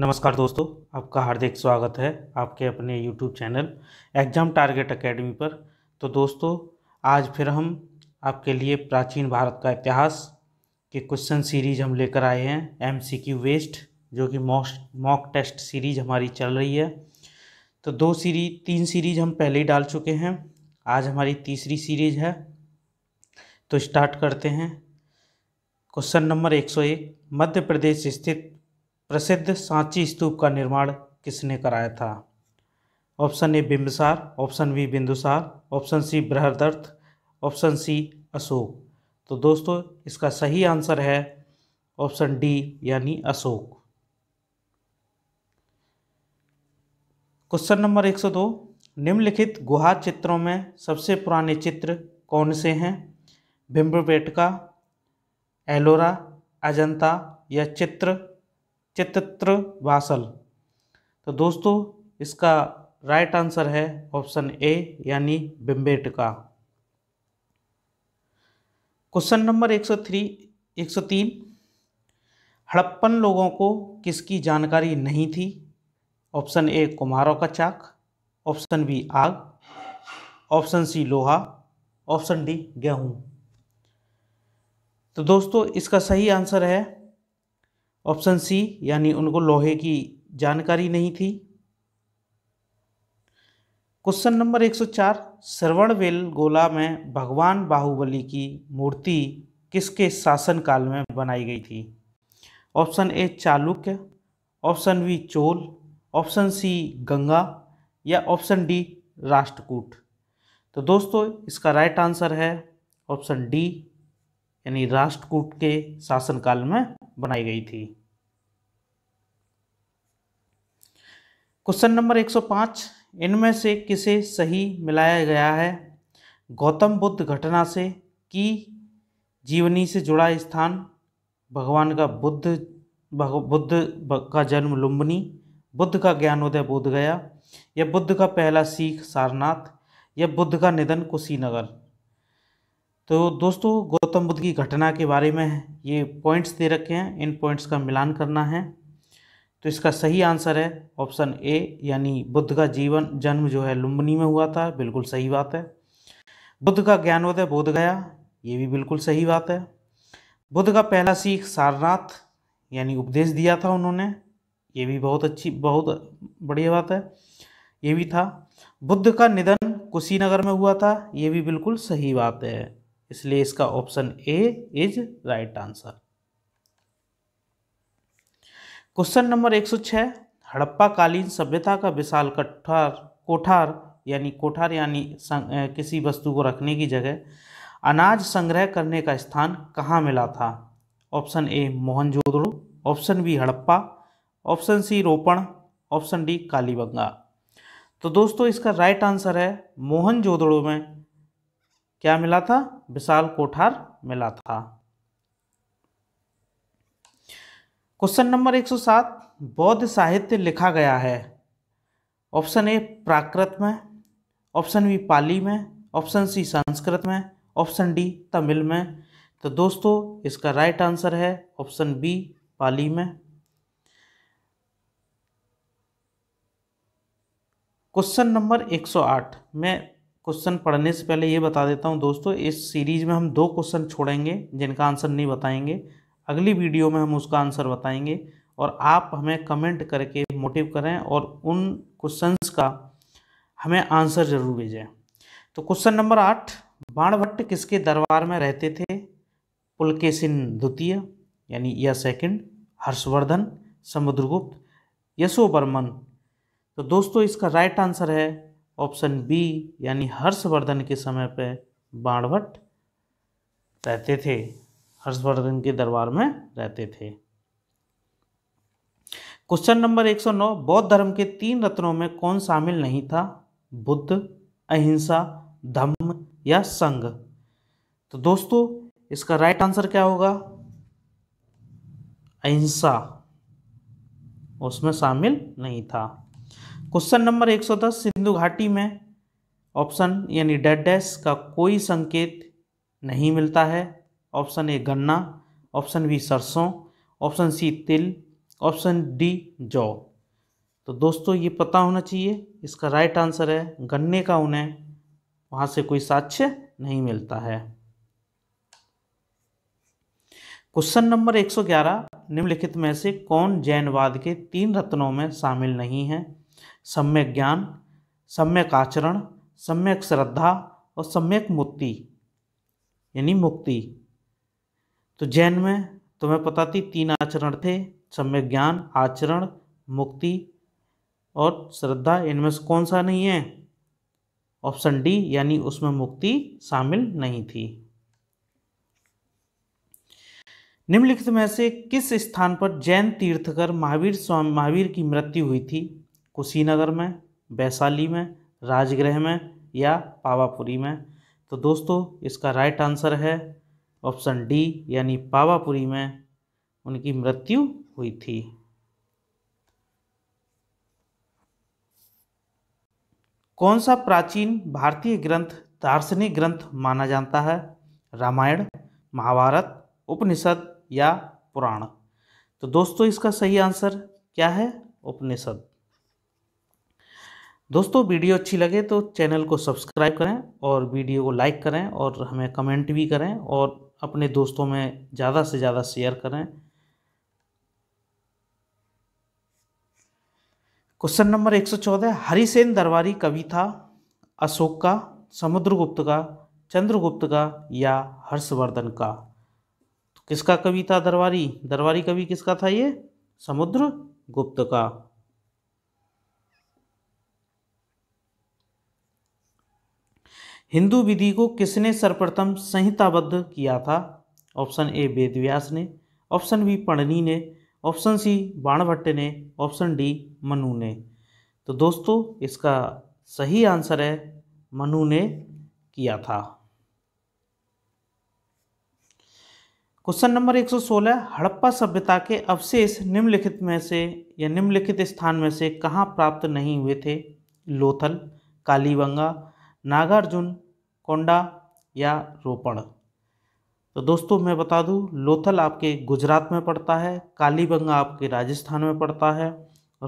नमस्कार दोस्तों आपका हार्दिक स्वागत है आपके अपने YouTube channel exam target academy पर तो दोस्तों आज फिर हम आपके लिए प्राचीन भारत का इतिहास के क्वेश्चन सीरीज हम लेकर आए हैं एम सी क्यू वेस्ट जो कि मॉक मॉक टेस्ट सीरीज हमारी चल रही है तो दो सीरीज तीन सीरीज हम पहले ही डाल चुके हैं आज हमारी तीसरी सीरीज है तो स्टार्ट करते हैं क्वेश्चन नंबर 101 मध्य प्रदेश स्थित प्रसिद्ध सांची स्तूप का निर्माण किसने कराया था option A Bimbisara option B Bindusara option C Brihadratha option C Ashoka तो दोस्तों इसका सही आंसर है ऑप्शन डी यानी अशोक क्वेश्चन नंबर 102 निम्नलिखित गुहा चित्रों में सबसे पुराने चित्र कौन से हैं बिम्बपेटका एलोरा अजंता या चित्र चित्र वासल तो दोस्तों इसका राइट आंसर है ऑप्शन ए यानी बिम्बेटका क्वेश्चन नंबर 103 103 हड़प्पन लोगों को किसकी जानकारी नहीं थी ऑप्शन ए कुमारों का चाक ऑप्शन बी आग ऑप्शन सी लोहा ऑप्शन डी गेहूं तो दोस्तों इसका सही आंसर है ऑप्शन सी यानी उनको लोहे की जानकारी नहीं थी क्वेश्चन नंबर 104 वेल गोला में भगवान बाहुबली की मूर्ति किसके शासन काल में बनाई गई थी option A Chalukya option B Chola option C Ganga या ऑप्शन डी राष्ट्रकूट तो दोस्तों इसका राइट आंसर है ऑप्शन डी यानी राष्ट्रकूट के शासनकाल में बनाई गई थी क्वेश्चन नंबर 105 इनमें से किसे सही मिलाया गया है गौतम बुद्ध घटना से कि जीवनी से जुड़ा स्थान भगवान का बुद्ध बुद्ध का जन्म लुम्बनी बुद्ध का ज्ञानोदय बोध गया बुद्ध का पहला सीख सारनाथ या बुद्ध का निधन कुशीनगर तो दोस्तों गौतम बुद्ध की घटना के बारे में ये पॉइंट्स दे रखे हैं इन पॉइंट्स का मिलान करना है तो इसका सही आंसर है ऑप्शन ए यानी बुद्ध का जीवन जन्म जो है लुम्बनी में हुआ था बिल्कुल सही बात है बुद्ध का ज्ञानोदय बोध गया ये भी बिल्कुल सही बात है बुद्ध का पहला सीख सारनाथ यानी उपदेश दिया था उन्होंने ये भी बहुत अच्छी बहुत बढ़िया बात है ये भी था बुद्ध का निधन कुशीनगर में हुआ था ये भी बिल्कुल सही बात है इसलिए इसका option A is right answer question number 106 Harappa कालीन सभ्यता का विशाल कठार कोठार यानी कोठार यानी किसी वस्तु को रखने की जगह अनाज संग्रह करने का स्थान कहाँ मिला था option A Mohenjodaro option B Harappa option C रोपण ऑप्शन डी कालीबंगा तो दोस्तों इसका राइट आंसर है मोहनजोदड़ो में क्या मिला था विशाल कोठार मिला था क्वेश्चन नंबर 107 बौद्ध साहित्य लिखा गया है ऑप्शन ए प्राकृत में ऑप्शन बी पाली में ऑप्शन सी संस्कृत में ऑप्शन डी तमिल में तो दोस्तों इसका राइट आंसर है ऑप्शन बी पाली में क्वेश्चन नंबर 108 मैं क्वेश्चन पढ़ने से पहले ये बता देता हूँ दोस्तों इस सीरीज में हम दो क्वेश्चन छोड़ेंगे जिनका आंसर नहीं बताएंगे अगली वीडियो में हम उसका आंसर बताएंगे और आप हमें कमेंट करके मोटिव करें और उन क्वेश्चंस का हमें आंसर ज़रूर भेजें तो क्वेश्चन नंबर आठ बाणभट्ट किसके दरबार में रहते थे पुलकेसिन द्वितीय यानी या सेकंड हर्षवर्धन समुद्रगुप्त यशोवर्मन तो दोस्तों इसका राइट आंसर है ऑप्शन बी यानी हर्षवर्धन के समय पर बाणभट्ट रहते थे हर्षवर्धन के दरबार में रहते थे क्वेश्चन नंबर 109 बौद्ध धर्म के तीन रत्नों में कौन शामिल नहीं था बुद्ध अहिंसा धम्म या संघ तो दोस्तों इसका राइट आंसर क्या होगा अहिंसा उसमें शामिल नहीं था क्वेश्चन नंबर 110 सिंधु घाटी में ऑप्शन यानी डेड डैश का कोई संकेत नहीं मिलता है ऑप्शन ए गन्ना ऑप्शन बी सरसों ऑप्शन सी तिल ऑप्शन डी जौ तो दोस्तों ये पता होना चाहिए इसका राइट आंसर है गन्ने का उन्हें वहाँ से कोई साक्ष्य नहीं मिलता है क्वेश्चन नंबर 111 निम्नलिखित में से कौन जैनवाद के तीन रत्नों में शामिल नहीं है सम्यक ज्ञान सम्यक आचरण सम्यक श्रद्धा और सम्यक मुक्ति यानी मुक्ति तो जैन में तुम्हें पता थी तीन आचरण थे सम्यक ज्ञान आचरण मुक्ति और श्रद्धा इनमें से कौन सा नहीं है ऑप्शन डी यानी उसमें मुक्ति शामिल नहीं थी निम्नलिखित में से किस स्थान पर जैन तीर्थकर महावीर स्वामी महावीर की मृत्यु हुई थी कुशीनगर में वैशाली में राजगृह में या पावापुरी में तो दोस्तों इसका राइट आंसर है ऑप्शन डी यानी पावापुरी में उनकी मृत्यु हुई थी कौन सा प्राचीन भारतीय ग्रंथ दार्शनिक ग्रंथ माना जाता है रामायण महाभारत उपनिषद या पुराण तो दोस्तों इसका सही आंसर क्या है उपनिषद दोस्तों वीडियो अच्छी लगे तो चैनल को सब्सक्राइब करें और वीडियो को लाइक करें और हमें कमेंट भी करें और अपने दोस्तों में ज़्यादा से ज़्यादा शेयर करें क्वेश्चन नंबर एक सौ चौदह हरिसेन दरबारी कवि था अशोक का समुद्रगुप्त का चंद्रगुप्त का या हर्षवर्धन का तो किसका कवि था दरबारी दरबारी कवि किसका था ये समुद्र गुप्त का हिंदू विधि को किसने सर्वप्रथम संहिताबद्ध किया था ऑप्शन ए वेदव्यास ने ऑप्शन बी पणनी ने ऑप्शन सी बाणभट्ट ने ऑप्शन डी मनु ने तो दोस्तों इसका सही आंसर है मनु ने किया था क्वेश्चन नंबर 116 हड़प्पा सभ्यता के अवशेष निम्नलिखित में से या निम्नलिखित स्थान में से कहाँ प्राप्त नहीं हुए थे लोथल कालीबंगा नागार्जुन कोंडा या रोपण तो दोस्तों मैं बता दूं लोथल आपके गुजरात में पड़ता है कालीबंगा आपके राजस्थान में पड़ता है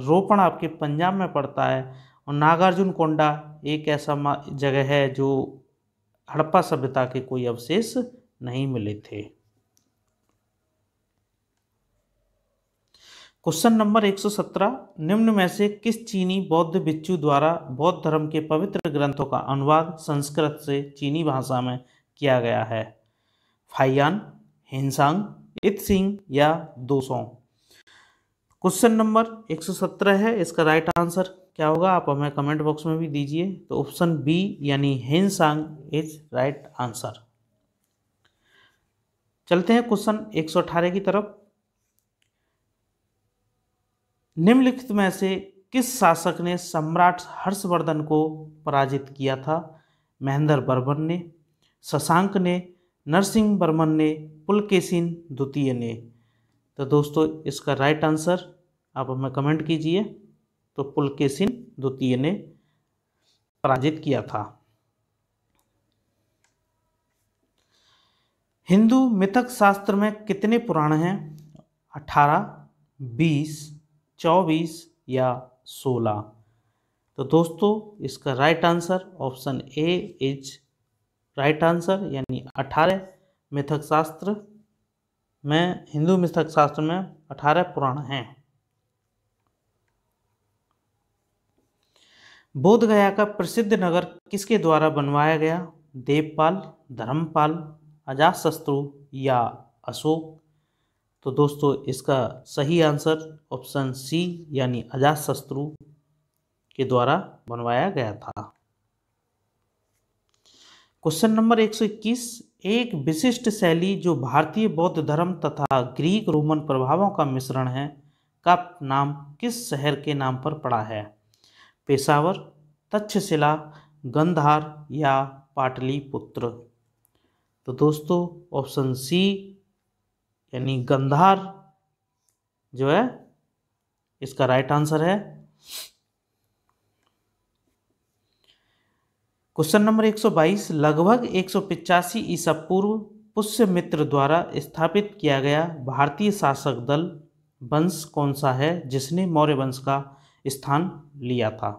रोपण आपके पंजाब में पड़ता है और नागार्जुन कोंडा एक ऐसा जगह है जो हड़प्पा सभ्यता के कोई अवशेष नहीं मिले थे क्वेश्चन नंबर 117 निम्न में से किस चीनी बौद्ध बिच्छू द्वारा बौद्ध धर्म के पवित्र ग्रंथों का अनुवाद संस्कृत से चीनी भाषा में किया गया है फाइयान हिंसांग इत सिंह या दोसों क्वेश्चन नंबर 117 है इसका राइट आंसर क्या होगा आप हमें कमेंट बॉक्स में भी दीजिए तो ऑप्शन बी यानी हिंसांग इज राइट आंसर चलते हैं क्वेश्चन 118 की तरफ निम्नलिखित में से किस शासक ने सम्राट हर्षवर्धन को पराजित किया था महेंद्र बर्मन ने शशांक ने नरसिंह बर्मन ने पुलकेसिन द्वितीय ने तो दोस्तों इसका राइट आंसर आप हमें कमेंट कीजिए तो पुलकेसिन द्वितीय ने पराजित किया था हिंदू मिथक शास्त्र में कितने पुराण हैं अठारह बीस चौबीस या सोलह तो दोस्तों इसका right answer option A is right answer यानी अठारह मिथक शास्त्र में हिंदू मिथक शास्त्र में अठारह पुराण हैं बोध गया का प्रसिद्ध नगर किसके द्वारा बनवाया गया देवपाल धर्मपाल शत्रु या अशोक तो दोस्तों इसका सही आंसर ऑप्शन सी यानी अजात शत्रु के द्वारा बनवाया गया था क्वेश्चन नंबर 121 एक विशिष्ट शैली जो भारतीय बौद्ध धर्म तथा ग्रीक रोमन प्रभावों का मिश्रण है का नाम किस शहर के नाम पर पड़ा है पेशावर तक्षशिला गंधार या पाटलिपुत्र तो दोस्तों ऑप्शन सी यानी गंधार जो है इसका राइट आंसर है क्वेश्चन नंबर 122 लगभग एक सौ ईसा पूर्व पुष्य मित्र द्वारा स्थापित किया गया भारतीय शासक दल वंश कौन सा है जिसने मौर्य वंश का स्थान लिया था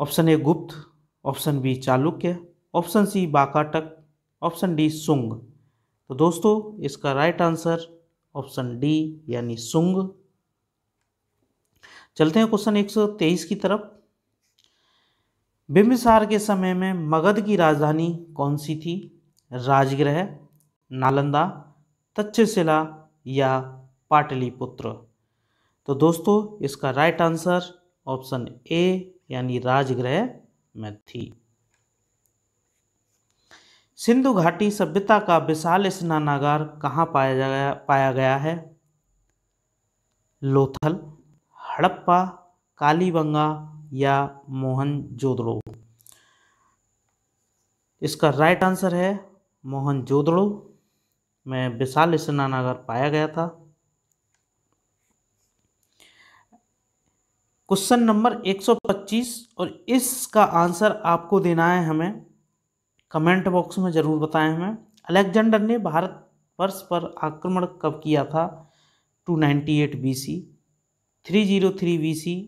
option A Gupta option B Chalukya option C Vakataka option D Shunga तो दोस्तों इसका राइट आंसर ऑप्शन डी यानी सुंग चलते हैं क्वेश्चन 123 की तरफ बिम्बिसार के समय में मगध की राजधानी कौन सी थी राजगृह नालंदा तक्षशिला या पाटलिपुत्र तो दोस्तों इसका राइट आंसर ऑप्शन ए यानी राजगृह में थी सिंधु घाटी सभ्यता का विशाल स्नानागार कहाँ पाया गया पाया गया है लोथल हड़प्पा कालीबंगा या मोहनजोदड़ो इसका राइट आंसर है मोहनजोदड़ो में विशाल स्नानागार पाया गया था क्वेश्चन नंबर 125 और इसका आंसर आपको देना है हमें कमेंट बॉक्स में ज़रूर बताएं हमें अलेक्जेंडर ने भारत वर्ष पर आक्रमण कब किया था 298 BC 303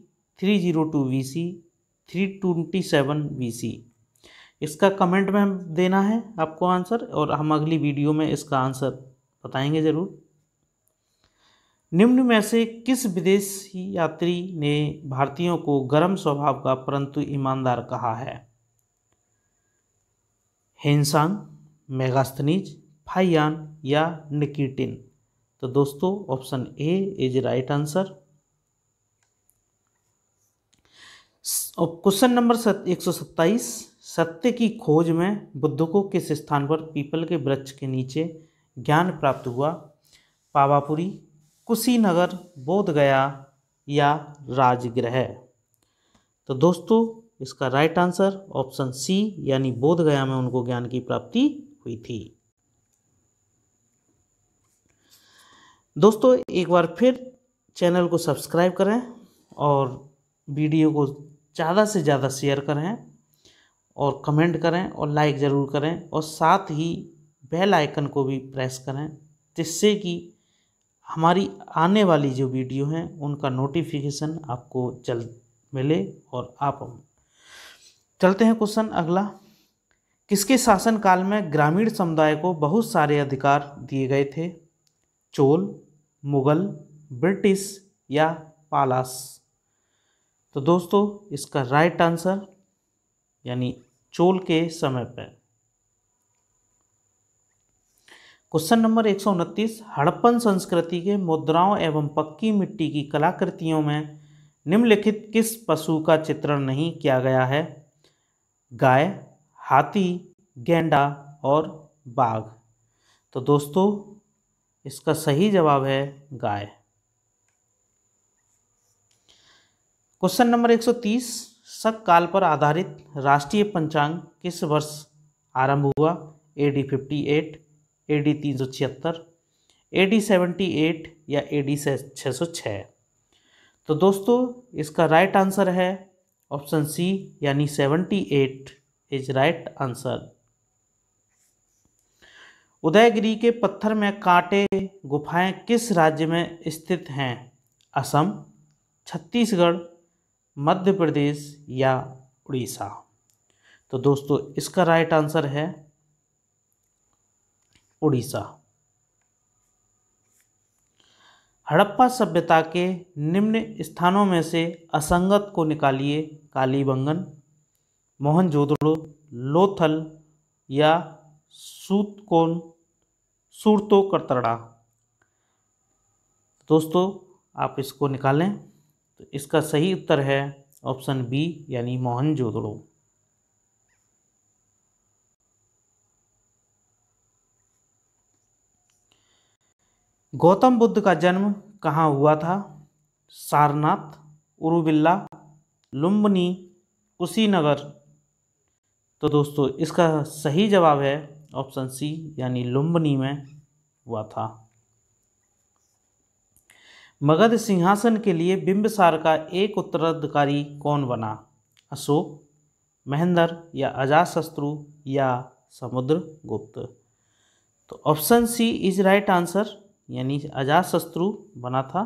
three twenty seven B C इसका कमेंट में हम देना है आपको आंसर और हम अगली वीडियो में इसका आंसर बताएंगे ज़रूर निम्न में से किस विदेशी यात्री ने भारतीयों को गर्म स्वभाव का परंतु ईमानदार कहा है हेंसांग मेगास्थनीज फाइयान या निकीटिन तो दोस्तों option A is right answer question number एक सौ सत्ताईस सत्य की खोज में बुद्ध को किस स्थान पर पीपल के वृक्ष के नीचे ज्ञान प्राप्त हुआ पावापुरी कुशीनगर बोधगया या राजगृह तो दोस्तों इसका राइट आंसर ऑप्शन सी यानी बोधगया में उनको ज्ञान की प्राप्ति हुई थी दोस्तों एक बार फिर चैनल को सब्सक्राइब करें और वीडियो को ज़्यादा से ज़्यादा शेयर करें और कमेंट करें और लाइक ज़रूर करें और साथ ही बेल आइकन को भी प्रेस करें जिससे कि हमारी आने वाली जो वीडियो हैं उनका नोटिफिकेशन आपको जल्द मिले और आप चलते हैं क्वेश्चन अगला किसके शासनकाल में ग्रामीण समुदाय को बहुत सारे अधिकार दिए गए थे चोल मुगल ब्रिटिश या पालास तो दोस्तों इसका राइट आंसर यानी चोल के समय पर क्वेश्चन नंबर एक हड़प्पन संस्कृति के मुद्राओं एवं पक्की मिट्टी की कलाकृतियों में निम्नलिखित किस पशु का चित्रण नहीं किया गया है गाय हाथी गेंडा और बाघ तो दोस्तों इसका सही जवाब है गाय क्वेश्चन नंबर 130 शक काल पर आधारित राष्ट्रीय पंचांग किस वर्ष आरंभ हुआ A D fifty eight A D तीन सौ छिहत्तर ए डी सेवेंटी एट या ए डी छः सौ तो दोस्तों इसका राइट आंसर है ऑप्शन सी यानी seventy eight is right answer Udayagiri के पत्थर में कांटे गुफाएं किस राज्य में स्थित हैं असम छत्तीसगढ़ मध्य प्रदेश या उड़ीसा तो दोस्तों इसका राइट आंसर है उड़ीसा हड़प्पा सभ्यता के निम्न स्थानों में से असंगत को निकालिए कालीबंगन मोहनजोदड़ो लोथल या सूतकोन सूरतो करतरड़ा तो दोस्तों आप इसको निकालें तो इसका सही उत्तर है ऑप्शन बी यानी मोहनजोदड़ो गौतम बुद्ध का जन्म कहाँ हुआ था सारनाथ उरुबिल्ला लुम्बनी कुशीनगर तो दोस्तों इसका सही जवाब है ऑप्शन सी यानी लुम्बनी में हुआ था मगध सिंहासन के लिए बिंबसार का एक उत्तराधिकारी कौन बना अशोक महेंद्र या अजाशत्रु या समुद्रगुप्त तो option C is right answer यानी अजाशत्रु बना था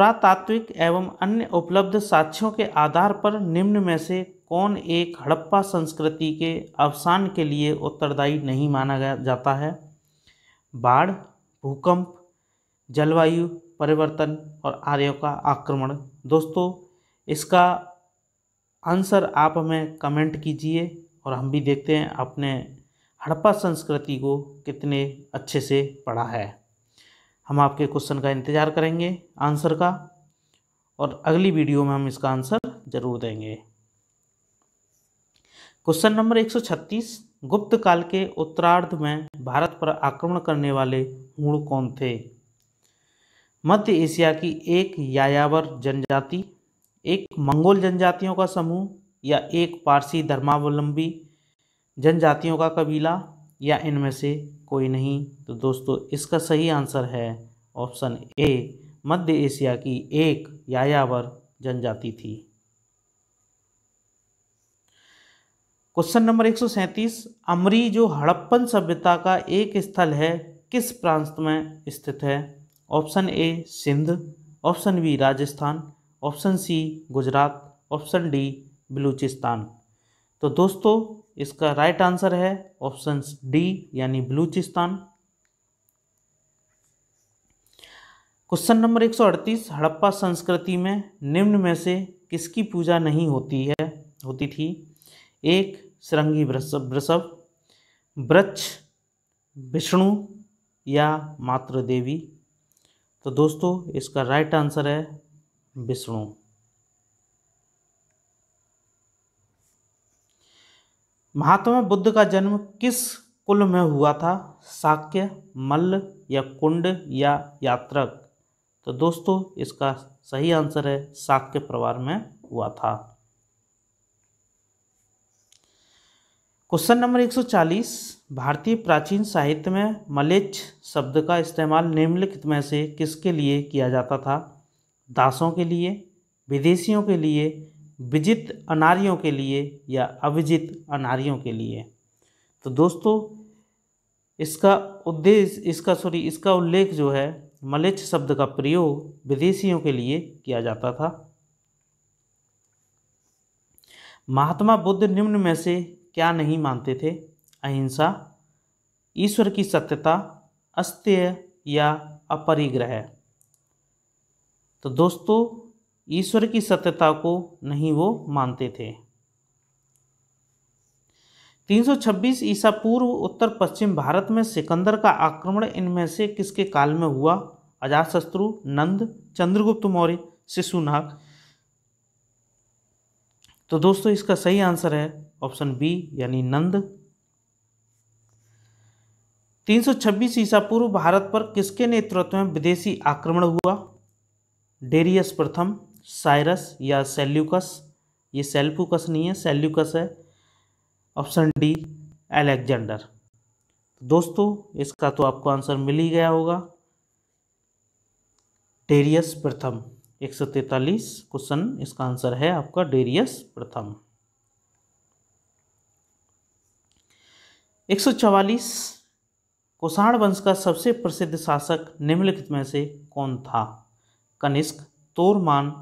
पुरातात्विक एवं अन्य उपलब्ध साक्ष्यों के आधार पर निम्न में से कौन एक हड़प्पा संस्कृति के अवसान के लिए उत्तरदायी नहीं माना गया जाता है बाढ़ भूकंप जलवायु परिवर्तन और आर्यों का आक्रमण दोस्तों इसका आंसर आप हमें कमेंट कीजिए और हम भी देखते हैं अपने हड़प्पा संस्कृति को कितने अच्छे से पढ़ा है हम आपके क्वेश्चन का इंतज़ार करेंगे आंसर का और अगली वीडियो में हम इसका आंसर ज़रूर देंगे क्वेश्चन नंबर 136 गुप्त काल के उत्तरार्ध में भारत पर आक्रमण करने वाले मूल कौन थे मध्य एशिया की एक यायावर जनजाति एक मंगोल जनजातियों का समूह या एक पारसी धर्मावलंबी जनजातियों का कबीला या इनमें से कोई नहीं तो दोस्तों इसका सही आंसर है ऑप्शन ए मध्य एशिया की एक यायावर जनजाति थी क्वेश्चन नंबर एक सौ सैंतीस अमरी जो हड़प्पन सभ्यता का एक स्थल है किस प्रांत में स्थित है option A Sindh option B Rajasthan option C Gujarat option D Balochistan तो दोस्तों इसका राइट आंसर है ऑप्शन डी यानी बलूचिस्तान क्वेश्चन नंबर 138 हड़प्पा संस्कृति में निम्न में से किसकी पूजा नहीं होती है होती थी एक श्रृंगी वृषभ वृक्ष विष्णु या मातृदेवी तो दोस्तों इसका राइट आंसर है विष्णु महात्मा बुद्ध का जन्म किस कुल में हुआ था शाक्य मल्ल या कुंड या यात्रक तो दोस्तों इसका सही आंसर है शाक्य परिवार में हुआ था क्वेश्चन नंबर 140 भारतीय प्राचीन साहित्य में मलेच्छ शब्द का इस्तेमाल निम्नलिखित में से किसके लिए किया जाता था दासों के लिए विदेशियों के लिए विजित अनारियों के लिए या अविजित अनारियों के लिए तो दोस्तों इसका उद्देश्य इसका सॉरी इसका उल्लेख जो है मलेच्छ शब्द का प्रयोग विदेशियों के लिए किया जाता था महात्मा बुद्ध निम्न में से क्या नहीं मानते थे अहिंसा ईश्वर की सत्यता अस्त्य या अपरिग्रह तो दोस्तों ईश्वर की सत्यता को नहीं वो मानते थे 326 ईसा पूर्व उत्तर पश्चिम भारत में सिकंदर का आक्रमण इनमें से किसके काल में हुआ अजातशत्रु नंद चंद्रगुप्त मौर्य शिशुनाग तो दोस्तों इसका सही आंसर है ऑप्शन बी यानी नंद 326 ईसा पूर्व भारत पर किसके नेतृत्व में विदेशी आक्रमण हुआ डेरियस प्रथम साइरस या सेल्यूकस ये सेल्फुकस नहीं है सेल्यूकस है ऑप्शन डी एलेक्जेंडर दोस्तों इसका तो आपको आंसर मिल ही गया होगा डेरियस प्रथम एक सौ तैतालीस क्वेश्चन इसका आंसर है आपका डेरियस प्रथम एक सौ चवालीस कोषाण वंश का सबसे प्रसिद्ध शासक निम्नलिखित में से कौन था कनिष्क तोरमान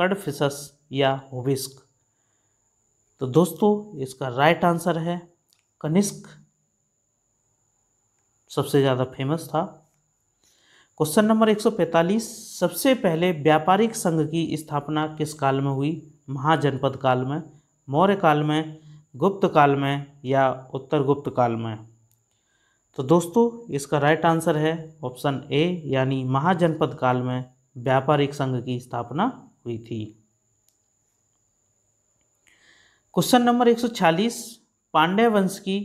कडफिसस या होविस्क तो दोस्तों इसका राइट आंसर है कनिष्क सबसे ज़्यादा फेमस था क्वेश्चन नंबर 145 सबसे पहले व्यापारिक संघ की स्थापना किस काल में हुई महाजनपद काल में मौर्य काल में गुप्त काल में या उत्तर गुप्त काल में तो दोस्तों इसका राइट आंसर है ऑप्शन ए यानी महाजनपद काल में व्यापारिक संघ की स्थापना हुई थी क्वेश्चन नंबर 140 पांडे वंश की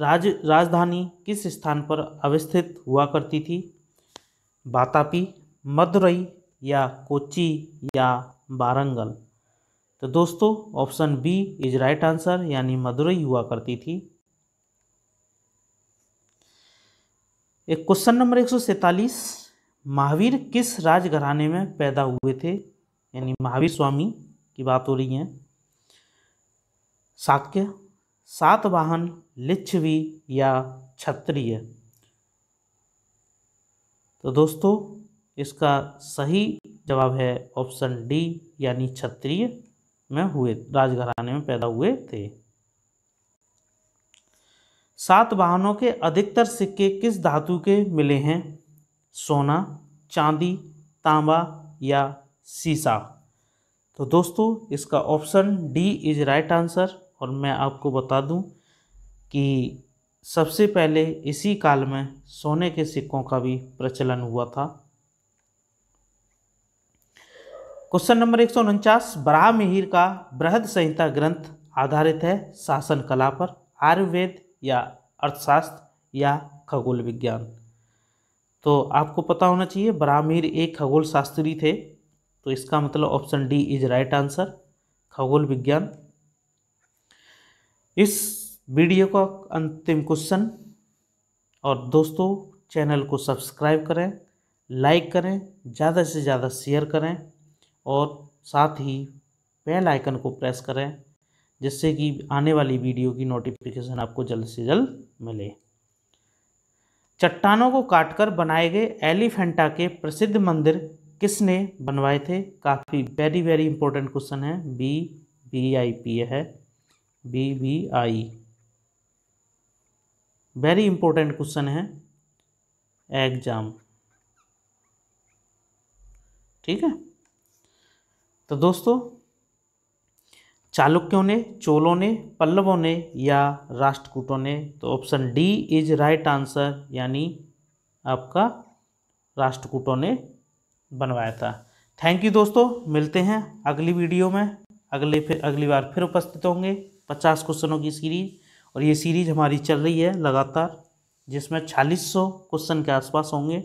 राज राजधानी किस स्थान पर अवस्थित हुआ करती थी बातापी मदुरई या कोची या बारंगल तो दोस्तों option B is right answer यानी मदुरई हुआ करती थी एक क्वेश्चन नंबर एक सौ सैतालीस महावीर किस राजघराने में पैदा हुए थे यानी महावीर स्वामी की बात हो रही है साक्य वाहन लिच्छवी या क्षत्रिय तो दोस्तों इसका सही जवाब है ऑप्शन डी यानी क्षत्रिय में हुए राजघराने में पैदा हुए थे सात वाहनों के अधिकतर सिक्के किस धातु के मिले हैं सोना चांदी तांबा या सीसा तो दोस्तों इसका option D is right answer और मैं आपको बता दूं कि सबसे पहले इसी काल में सोने के सिक्कों का भी प्रचलन हुआ था क्वेश्चन नंबर एक सौ बराह मिहिर का बृहद संहिता ग्रंथ आधारित है शासन कला पर आयुर्वेद या अर्थशास्त्र या खगोल विज्ञान तो आपको पता होना चाहिए बराह मिहिर एक खगोल शास्त्री थे तो इसका मतलब option D is right answer खगोल विज्ञान इस वीडियो का अंतिम क्वेश्चन और दोस्तों चैनल को सब्सक्राइब करें लाइक करें ज़्यादा से ज़्यादा शेयर करें और साथ ही बेल आइकन को प्रेस करें जिससे कि आने वाली वीडियो की नोटिफिकेशन आपको जल्द से जल्द मिले चट्टानों को काटकर बनाए गए एलिफेंटा के प्रसिद्ध मंदिर किसने बनवाए थे काफ़ी वेरी वेरी इंपॉर्टेंट क्वेश्चन है बी बी आई पी है B B I very important question है एग्जाम ठीक है तो दोस्तों चालुक्यों ने चोलों ने पल्लवों ने या राष्ट्रकूटों ने तो option D is right answer यानी आपका राष्ट्रकूटों ने बनवाया था थैंक यू दोस्तों मिलते हैं अगली वीडियो में अगले फिर अगली बार फिर उपस्थित होंगे पचास क्वेश्चनों की सीरीज और ये सीरीज हमारी चल रही है लगातार जिसमें छालीस सौ क्वेश्चन के आसपास होंगे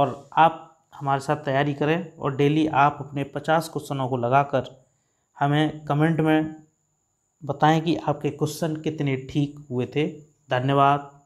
और आप हमारे साथ तैयारी करें और डेली आप अपने पचास क्वेश्चनों को लगाकर हमें कमेंट में बताएं कि आपके क्वेश्चन कितने ठीक हुए थे धन्यवाद